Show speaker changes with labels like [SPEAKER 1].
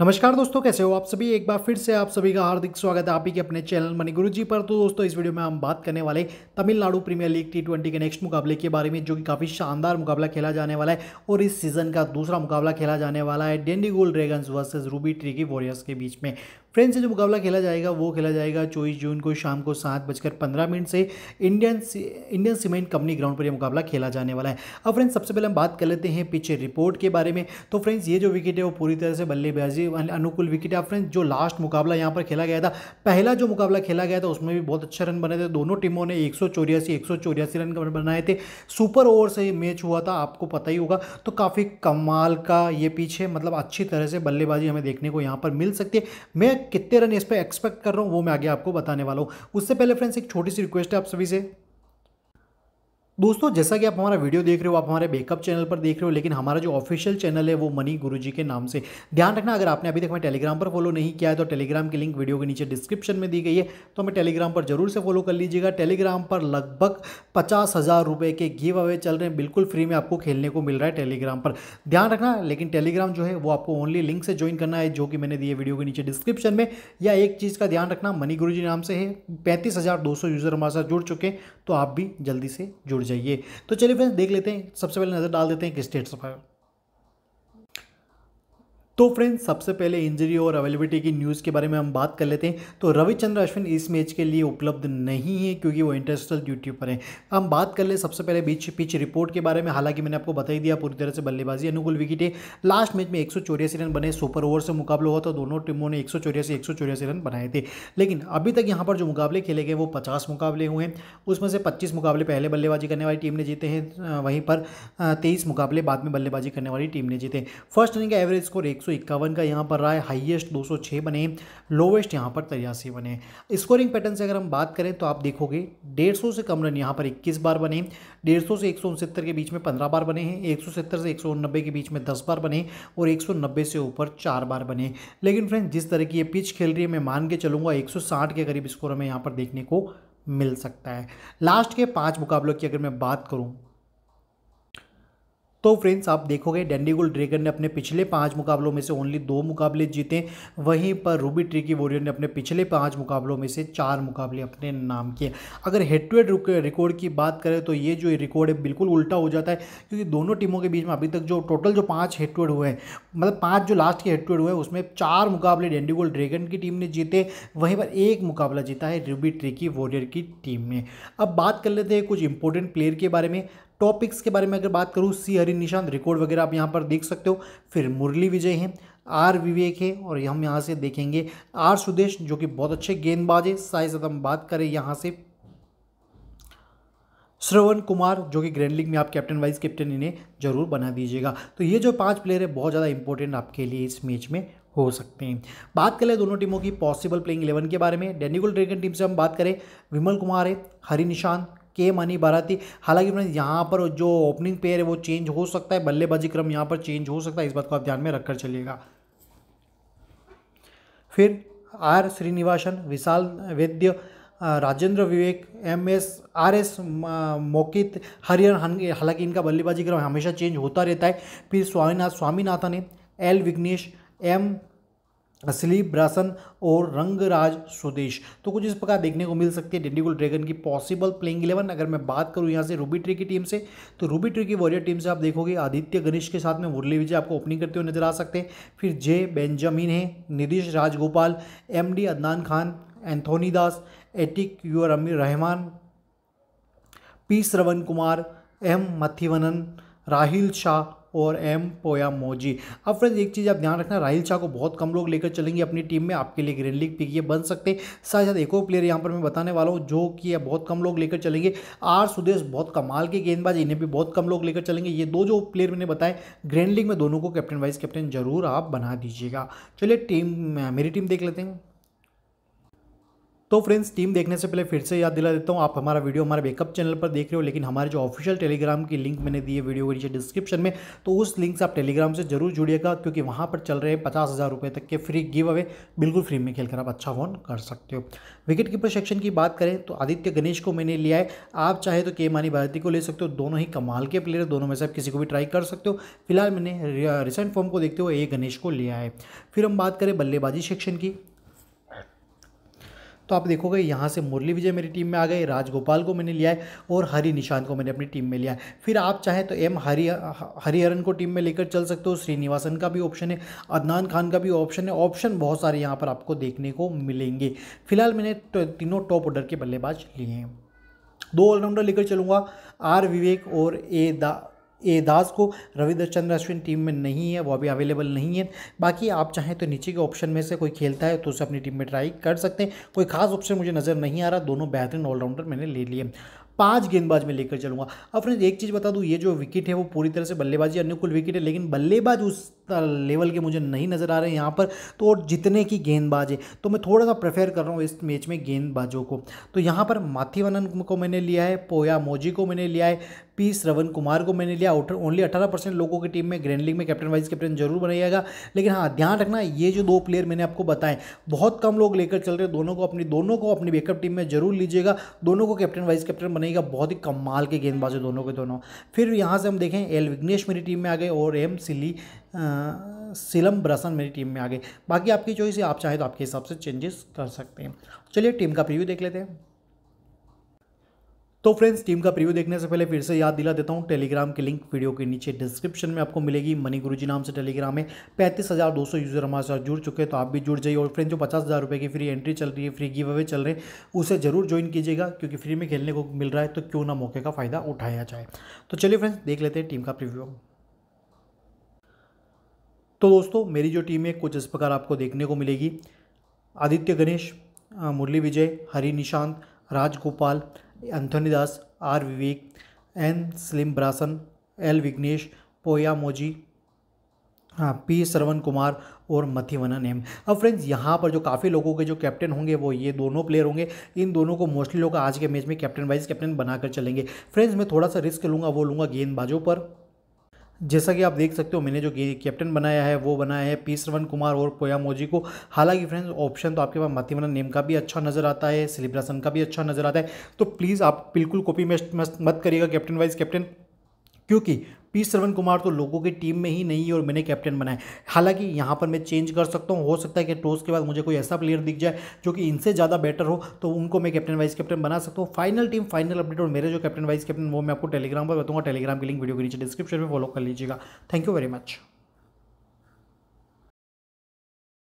[SPEAKER 1] नमस्कार दोस्तों कैसे हो आप सभी एक बार फिर से आप सभी का हार्दिक स्वागत है आप ही के अपने चैनल मनी गुरु जी पर तो दोस्तों इस वीडियो में हम बात करने वाले Tamil Nadu premier league T twenty के नेक्स्ट मुकाबले के बारे में जो कि काफ़ी शानदार मुकाबला खेला जाने वाला है और इस सीज़न का दूसरा मुकाबला खेला जाने वाला है Dindigul dragons versus Ruby Trichy warriors के बीच में फ्रेंड से जो मुकाबला खेला जाएगा वो खेला जाएगा चौबीस जून को शाम को सात बजकर पंद्रह मिनट से Indian Indian cement company ground पर यह मुकाबला खेला जाने वाला है अब फ्रेंड्स सबसे पहले हम बात कर लेते हैं पिच रिपोर्ट के बारे में तो फ्रेंड्स ये जो विकेट है वो पूरी तरह से बल्लेबाजी अनुकूल विकेट है फ्रेंड्स जो लास्ट मुकाबला यहाँ पर खेला गया था पहला जो मुकाबला खेला गया था उसमें भी बहुत अच्छे रन बने थे दोनों टीमों ने एक सौ रन बनाए थे सुपर ओवर से मैच हुआ था आपको पता ही होगा तो काफ़ी कमाल का ये पीछे मतलब अच्छी तरह से बल्लेबाजी हमें देखने को यहाँ पर मिल सकती है मैं कितने रन इस पर एक्सपेक्ट कर रहा हूँ वो मैं आगे आपको बताने वाला हूँ उससे पहले फ्रेंड्स एक छोटी सी रिक्वेस्ट है आप सभी से दोस्तों जैसा कि आप हमारा वीडियो देख रहे हो आप हमारे बेकअप चैनल पर देख रहे हो लेकिन हमारा जो ऑफिशियल चैनल है वो मनी गुरुजी के नाम से ध्यान रखना अगर आपने अभी तक हमें टेलीग्राम पर फॉलो नहीं किया है तो टेलीग्राम की लिंक वीडियो के नीचे डिस्क्रिप्शन में दी गई है तो हमें टेलीग्राम पर जरूर से फॉलो कर लीजिएगा टेलीग्राम पर लगभग पचास हज़ार रुपये के गिव अवे चल रहे हैं बिल्कुल फ्री में आपको खेलने को मिल रहा है टेलीग्राम पर ध्यान रखना लेकिन टेलीग्राम जो है वो आपको ओनली लिंक से ज्वाइन करना है जो कि मैंने दिए वीडियो के नीचे डिस्क्रिप्शन में या एक चीज़ का ध्यान रखना मनी गुरु नाम से है पैंतीस यूज़र हमारे साथ जुड़ चुके हैं तो आप भी जल्दी से जुड़ चाहिए तो चलिए फ्रेंड्स देख लेते हैं सबसे पहले नज़र डाल देते हैं कि स्टेट्स पर तो फ्रेंड्स सबसे पहले इंजरी और अवेलेबिलिटी की न्यूज़ के बारे में हम बात कर लेते हैं तो रविचंद्र अश्विन इस मैच के लिए उपलब्ध नहीं है क्योंकि वो इंटरनेशनल ड्यूटी पर हैं हम बात कर ले सबसे पहले बीच पिच रिपोर्ट के बारे में हालांकि मैंने आपको बताई दिया पूरी तरह से बल्लेबाजी अनुकूल विकेटें लास्ट मैच में एक रन बने सुपर ओवर से मुकाबला हुआ तो दोनों टीमों ने एक सौ रन बनाए थे लेकिन अभी तक यहाँ पर जो मुकाबले खेले गए वो पचास मुकाबले हुए हैं उसमें से पच्चीस मुकाबले पहले बल्लेबाजी करने वाली टीम ने जीते हैं वहीं पर तेईस मुकाबले बाद में बल्लेबाजी करने वाली टीम ने जीते फर्स्ट इनिंग का एवरेज स्कोर एक इक्यावन का यहाँ पर रहा है हाईएस्ट 206 बने लोवेस्ट यहाँ पर तिरासी बने स्कोरिंग पैटर्न से अगर हम बात करें तो आप देखोगे 150 से कम रन यहाँ पर 21 बार बने 150 से एक के बीच में 15 बार बने हैं 170 से एक के बीच में 10 बार बने और 190 से ऊपर चार बार बने लेकिन फ्रेंड जिस तरह की ये पिच खेल रही है मैं मान के चलूँगा एक के करीब स्कोर हमें यहाँ पर देखने को मिल सकता है लास्ट के पाँच मुकाबलों की अगर मैं बात करूँ तो फ्रेंड्स आप देखोगे डेंडीगुल ड्रैगन ने अपने पिछले पांच मुकाबलों में से ओनली दो मुकाबले जीते वहीं पर रूबी ट्रिकी वॉरियर ने अपने पिछले पांच मुकाबलों में से चार मुकाबले अपने नाम किए अगर हेड टू हेड रिकॉर्ड की बात करें तो ये जो रिकॉर्ड है बिल्कुल उल्टा हो जाता है क्योंकि दोनों टीमों के बीच में अभी तक जो टोटल जो पाँच हेड टू हेड हुए हैं मतलब पाँच जो लास्ट के हेड टू हेड हुए हैं उसमें चार मुकाबले डेंडीगुल ड्रैगन की टीम ने जीते वहीं पर एक मुकाबला जीता है रूबी ट्रिकी वॉरियर की टीम ने अब बात कर लेते हैं कुछ इंपॉर्टेंट प्लेयर के बारे में टॉपिक्स के बारे में अगर बात करूँ सी हरि निशांत रिकॉर्ड वगैरह आप यहाँ पर देख सकते हो फिर मुरली विजय हैं आर विवेक है और हम यहाँ से देखेंगे आर सुदेश जो कि बहुत अच्छे गेंदबाज है साइज हम बात करें यहाँ से श्रवण कुमार जो कि ग्रैंड लीग में आप कैप्टन वाइस कैप्टन इन्हें जरूर बना दीजिएगा तो ये जो पांच प्लेयर है बहुत ज़्यादा इंपॉर्टेंट आपके लिए इस मैच में हो सकते हैं बात कर ले दोनों टीमों की पॉसिबल प्लेइंग इलेवन के बारे में डेनिकुल ड्रैगन टीम से हम बात करें विमल कुमार है हरि निशांत के मनी बाराती हालांकि फ्रेंड्स यहाँ पर जो ओपनिंग पेयर है वो चेंज हो सकता है बल्लेबाजी क्रम यहाँ पर चेंज हो सकता है इस बात को आप ध्यान में रखकर चलिएगा फिर are Srinivasan Vishal Vaidya Rajendra Vivek M S R S Mokit Harihar हालांकि इनका बल्लेबाजी क्रम हमेशा चेंज होता रहता है फिर Swaminath Swaminathan L Vignesh M Silambarasan और रंगराज स्वदेश तो कुछ इस प्रकार देखने को मिल सकती है डिंडीगुल ड्रैगन की पॉसिबल प्लेइंग इलेवन अगर मैं बात करूं यहाँ से रूबी ट्री की टीम से तो Ruby Trichy warrior team से आप देखोगे आदित्य गणेश के साथ में मुरली विजय आपको ओपनिंग करते हुए नजर आ सकते हैं फिर जे बेंजामिन है Nidhish Rajgopal M Adnan Khan Anthony Das Atik ur Amir Rahman P Shravan Kumar M Mathivanan Rahil Shah और एम पोया मोजी अब फ्रेंड्स एक चीज़ आप ध्यान रखना राहिल शाह को बहुत कम लोग लेकर चलेंगे अपनी टीम में आपके लिए ग्रीन लीग पिक ये बन सकते हैं साथ साथ एक और प्लेयर यहाँ पर मैं बताने वाला हूँ जो कि बहुत कम लोग लेकर चलेंगे आर सुदेश बहुत कमाल के गेंदबाज इन्हें भी बहुत कम लोग लेकर चलेंगे ये दो जो प्लेयर मैंने बताए ग्रैंड लीग में दोनों को कैप्टन वाइस कैप्टन जरूर आप बना दीजिएगा चलिए टीम मेरी टीम देख लेते हैं तो फ्रेंड्स टीम देखने से पहले फिर से याद दिला देता हूँ आप हमारा वीडियो हमारे बेकअप चैनल पर देख रहे हो लेकिन हमारे जो ऑफिशियल टेलीग्राम की लिंक मैंने दी है वीडियो के नीचे डिस्क्रिप्शन में तो उस लिंक से आप टेलीग्राम से जरूर जुड़िएगा क्योंकि वहाँ पर चल रहे हैं पचास हज़ार रुपये तक के फ्री गिव अवे बिल्कुल फ्री में खेलकर आप अच्छा फोन कर सकते हो विकेट कीपर सेक्शन की बात करें तो आदित्य गणेश को मैंने लिया है आप चाहे तो के मानी भारती को ले सकते हो दोनों ही कमाल के प्लेयर दोनों में से आप किसी को भी ट्राई कर सकते हो फिलहाल मैंने रिसेंट फॉर्म को देखते हुए ए गणेश को लिया है फिर हम बात करें बल्लेबाजी सेक्शन की तो आप देखोगे यहाँ से मुरली विजय मेरी टीम में आ गए राजगोपाल को मैंने लिया है और हरी निशांत को मैंने अपनी टीम में लिया है फिर आप चाहें तो एम हरी हरिहरन को टीम में लेकर चल सकते हो श्रीनिवासन का भी ऑप्शन है अदनान खान का भी ऑप्शन है ऑप्शन बहुत सारे यहाँ पर आपको देखने को मिलेंगे फिलहाल मैंने तो तीनों टॉप ऑर्डर के बल्लेबाज लिए हैं दो ऑलराउंडर लेकर चलूँगा आर विवेक और ए दा ए दास को रविंद्र चंद्र अश्विन टीम में नहीं है वो अभी अवेलेबल नहीं है बाकी आप चाहें तो नीचे के ऑप्शन में से कोई खेलता है तो उसे अपनी टीम में ट्राई कर सकते हैं कोई खास ऑप्शन मुझे नज़र नहीं आ रहा दोनों बेहतरीन ऑलराउंडर मैंने ले लिए पांच गेंदबाज में लेकर चलूंगा अब फ्रेंड एक चीज़ बता दूँ ये जो विकेट है वो पूरी तरह से बल्लेबाजी अनुकूल विकेट है लेकिन बल्लेबाज उस लेवल के मुझे नहीं नज़र आ रहे हैं यहाँ पर तो और जितने की गेंदबाज है तो मैं थोड़ा सा प्रेफर कर रहा हूँ इस मैच में गेंदबाजों को तो यहाँ पर माथीवनन को मैंने लिया है पोया मोजी को मैंने लिया है पी श्रवण कुमार को मैंने लिया आउटर ओनली अठारह परसेंट लोगों की टीम में ग्रैंड लीग में कैप्टन वाइस कैप्टन जरूर बनाइएगा लेकिन हाँ ध्यान रखना ये जो दो प्लेयर मैंने आपको बताए बहुत कम लोग लेकर चल रहे दोनों को अपनी दोनों को अपनी बैकअप टीम में जरूर लीजिएगा दोनों को कैप्टन वाइस कैप्टन बनेगा बहुत ही कमाल के गेंदबाज है दोनों के दोनों फिर यहाँ से हम देखें एल विघ्नेश मेरी टीम में आ गए और एम सिली सिलम ब्रसन मेरी टीम में आ गए बाकी आपकी चॉइस है आप चाहें तो आपके हिसाब से चेंजेस कर सकते हैं चलिए टीम का प्रीव्यू देख लेते हैं तो फ्रेंड्स टीम का प्रीव्यू देखने से पहले फिर से याद दिला देता हूँ टेलीग्राम के लिंक वीडियो के नीचे डिस्क्रिप्शन में आपको मिलेगी मनी गुरु नाम से टेलीग्राम में पैंतीस हज़ार दो सौ यूज़र हमारे साथ जुड़ चुके हैं तो आप भी जुड़ जाइए और फ्रेंड जो पचास हज़ार रुपये की फ्री एंट्री चल रही है फ्री गिव अवे चल रहे हैं उसे ज़रूर ज्वाइन कीजिएगा क्योंकि फ्री में खेलने को मिल रहा है तो क्यों ना मौके का फ़ायदा उठाया जाए तो चलिए फ्रेंड्स देख लेते हैं टीम का प्रिव्यू तो दोस्तों मेरी जो टीम है कुछ इस प्रकार आपको देखने को मिलेगी Aditya Ganesh Murali Vijay Hari Nishant Rajgopal Anthony Das R Vivek N Silambarasan L Vignesh Poiyamozhi हाँ पी सरवन कुमार और मथिवनन एम अब फ्रेंड्स यहाँ पर जो काफ़ी लोगों के जो कैप्टन होंगे वो ये दोनों प्लेयर होंगे इन दोनों को मोस्टली लोग आज के मैच में कैप्टन वाइज कैप्टन बनाकर चलेंगे फ्रेंड्स मैं थोड़ा सा रिस्क लूँगा वो लूँगा गेंदबाजों पर जैसा कि आप देख सकते हो मैंने जो कैप्टन बनाया है वो बनाया है पी श्रवण कुमार और मोजी को हालांकि फ्रेंड्स ऑप्शन तो आपके पास माथीमना नेम का भी अच्छा नज़र आता है सिलिब्रासन का भी अच्छा नज़र आता है तो प्लीज़ आप बिल्कुल कॉपी मेस्ट मत करिएगा कैप्टन वाइज कैप्टन क्योंकि पी श्रवण कुमार तो लोगों की टीम में ही नहीं है और मैंने कैप्टन बनाया हालांकि यहाँ पर मैं चेंज कर सकता हूँ हो सकता है कि टॉस के बाद मुझे कोई ऐसा प्लेयर दिख जाए जो कि इनसे ज़्यादा बेटर हो तो उनको मैं कैप्टन वाइस कैप्टन बना सकता हूँ फाइनल टीम फाइनल अपडेट और मेरे जो कैप्टन वाइस कैप्टन वो मैं आपको टेलीग्राम पर बताऊँगा टेलीग्राम की लिंक वीडियो के नीचे डिस्क्रिप्शन में फॉलो कर लीजिएगा थैंक यू वेरी मच